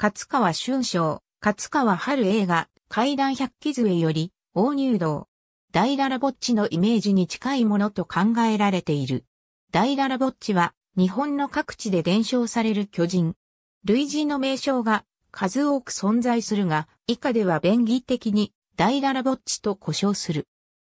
勝川春章、勝川春映画、階段百鬼杖より、大入道。大ララぼっちのイメージに近いものと考えられている。大ララぼっちは、日本の各地で伝承される巨人。類似の名称が数多く存在するが、以下では便宜的に、大ララぼっちと呼称する。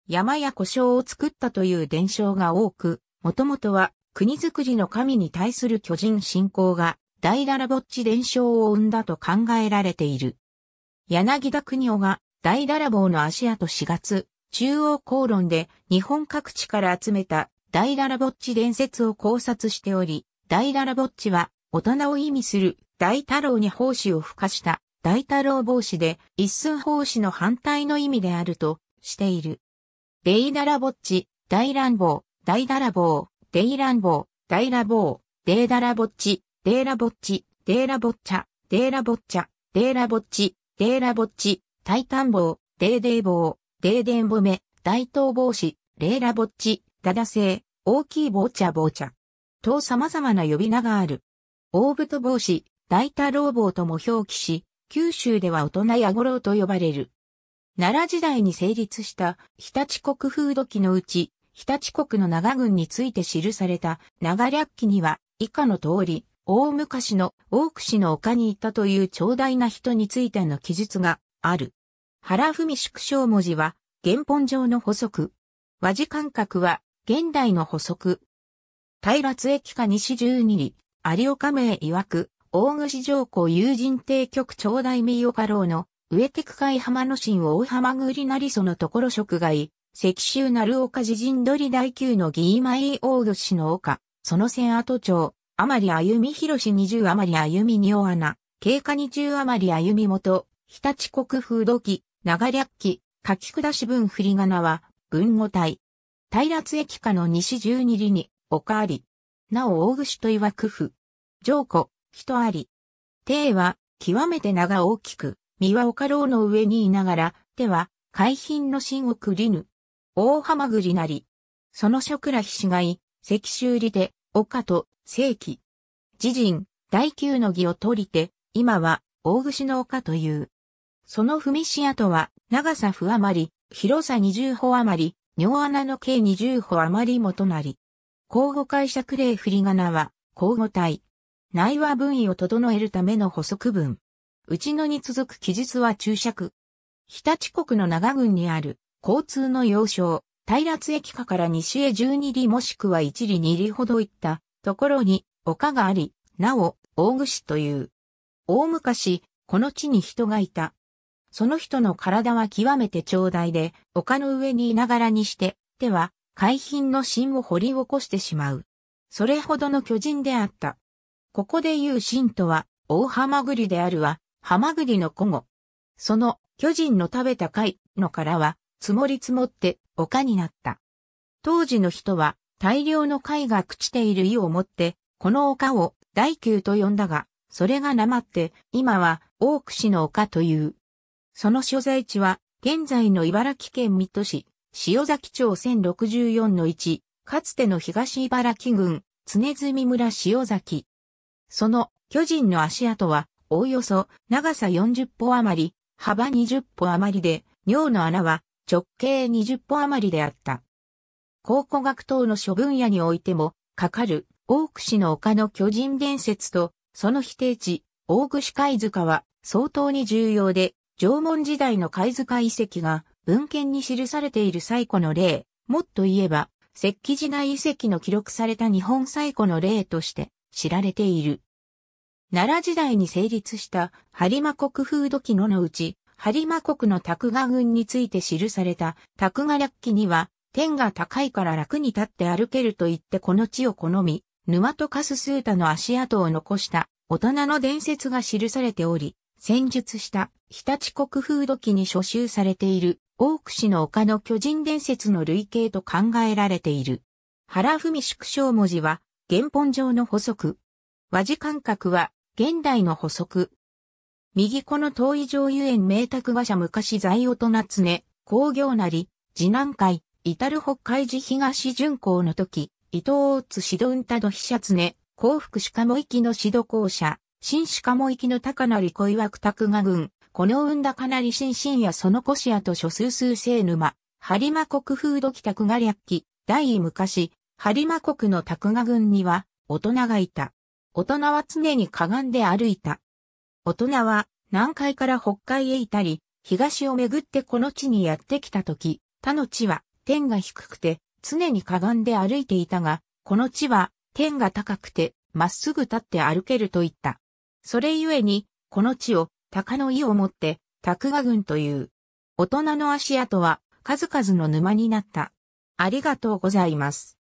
山や故障を作ったという伝承が多く、もともとは国づくりの神に対する巨人信仰が大羅羅ボッチ伝承を生んだと考えられている。柳田国夫が大ラ羅ーの足跡4月、中央公論で日本各地から集めた大羅羅ボッチ伝説を考察しており、大羅羅ボッチは大人を意味する大太郎に奉仕を付加した大太郎帽子で一寸奉仕の反対の意味であるとしている。デイダラボッチ、大乱暴、大ダラー、デイ乱暴、大ラ棒、デイダラボッチ、デーラボッチ、デーラボッチャ、デーラボッチャ、デーラボッチ、デーラボッチ、タイタン棒、デーデー棒、デーデンボメ、大東帽子、レーラボッチ、ダダ製、大きい棒茶棒茶。と様々な呼び名がある。大太帽子、大太郎棒とも表記し、九州では大人や五郎と呼ばれる。奈良時代に成立した日立国風土記のうち、日立国の長軍について記された長略記には、以下の通り、大昔の大串の丘に行ったという長大な人についての記述がある。原文縮小文字は原本上の補足。和字間隔は現代の補足。平津駅下西十二里、有岡名曰く、大串上皇友人帝局長大名岡楼の上手区海浜野神大浜栗なりそのところ職外、石州鳴岡寺陣取り大級の義前大串の丘、その線跡町、あまりあゆみひろし20あまりあゆみにおあな、経過20あまりあゆみもと、日立国風土記、長略記、書き下し文振り仮名は、文語体。平津駅下の西十二里に、おかあり。なお大串と曰く府。上古、人あり。帝は、極めて名が大きく、身はおかろうの上にいながら、手は、海浜の真をくりぬ。大浜栗なり。その諸倉菱しがい、石州里で、岡と正規。自陣、第九の儀を取りて、今は、大串の丘という。その踏みし跡は、長さ不余り、広さ20歩余り、尿穴の計20歩余りもとなり。交互解釈例振り仮名は、交互体。内話分位を整えるための補足文。内野に続く記述は注釈。日立国の長郡にある、交通の要衝、平津駅下から西へ十二里もしくは一里二里ほど行ったところに丘があり、なお、大串という。大昔、この地に人がいた。その人の体は極めて長大で、丘の上にいながらにして、手は、海浜の芯を掘り起こしてしまう。それほどの巨人であった。ここで言う芯とは、大ハマグリであるは、ハマグリの古語。その、巨人の食べた貝の殻は、積もり積もって丘になった。当時の人は大量の貝が朽ちている意をもって、この丘を大宮と呼んだが、それがなまって、今は大市の丘という。その所在地は、現在の茨城県水戸市、塩崎町1064の1、かつての東茨城郡、常住村塩崎。その巨人の足跡は、おおよそ長さ40歩余り、幅20歩余りで、尿の穴は直径20歩余りであった。考古学等の諸分野においても、かかる、大串の丘の巨人伝説と、その否定地、大串貝塚は相当に重要で、縄文時代の貝塚遺跡が文献に記されている最古の例、もっと言えば、石器時代遺跡の記録された日本最古の例として知られている。奈良時代に成立した播磨国風土器ののうち、播磨国の拓賀軍について記された拓賀略記には、天が高いから楽に立って歩けると言ってこの地を好み、沼とカススータの足跡を残した大人の伝説が記されており、戦術した日立国風土記に書集されている大久市の丘の巨人伝説の類型と考えられている。原文縮小文字は原本上の補足。和字感覚は現代の補足。右この遠い上遊園名卓馬車昔在大な常、工業なり、次南海、至る北海寺東巡行の時、伊藤大津指導運多度飛車常、幸福鹿も行きの指導校舎、新鹿も行きの高成小岩区卓賀群、この運だかなり新深やその腰屋と諸数数生沼、播磨国風土帰宅が略記、大昔、播磨国の卓賀群には、大人がいた。大人は常にかがんで歩いた。大人は南海から北海へいたり、東をめぐってこの地にやってきたとき、他の地は天が低くて常にかがんで歩いていたが、この地は天が高くてまっすぐ立って歩けると言った。それゆえに、この地を鷹の意をもって、拓賀軍という。大人の足跡は数々の沼になった。ありがとうございます。